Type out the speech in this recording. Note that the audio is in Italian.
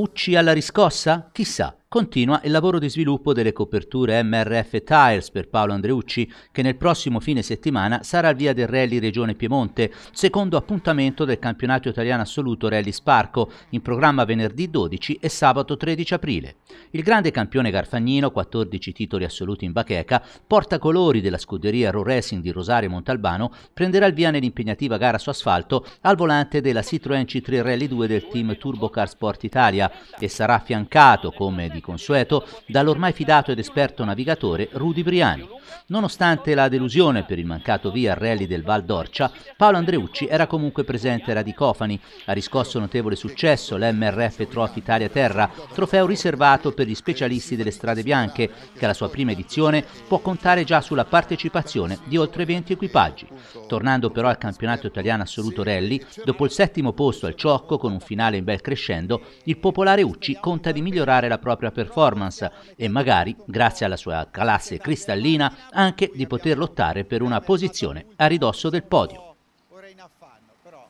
Ucci alla riscossa? Chissà. Continua il lavoro di sviluppo delle coperture MRF Tires per Paolo Andreucci, che nel prossimo fine settimana sarà al via del Rally Regione Piemonte, secondo appuntamento del campionato italiano assoluto Rally Sparco, in programma venerdì 12 e sabato 13 aprile. Il grande campione Garfagnino, 14 titoli assoluti in bacheca, portacolori della scuderia Ro Racing di Rosario Montalbano, prenderà il via nell'impegnativa gara su asfalto al volante della Citroën C3 Rally 2 del team Turbocar Sport Italia e sarà affiancato come di di consueto, dall'ormai fidato ed esperto navigatore Rudy Briani. Nonostante la delusione per il mancato via al rally del Val d'Orcia, Paolo Andreucci era comunque presente a Radicofani, ha riscosso notevole successo l'MRF Trophy Italia Terra, trofeo riservato per gli specialisti delle strade bianche, che alla sua prima edizione può contare già sulla partecipazione di oltre 20 equipaggi. Tornando però al campionato italiano assoluto rally, dopo il settimo posto al Ciocco con un finale in bel crescendo, il popolare Ucci conta di migliorare la propria propria performance e magari, grazie alla sua classe cristallina, anche di poter lottare per una posizione a ridosso del podio.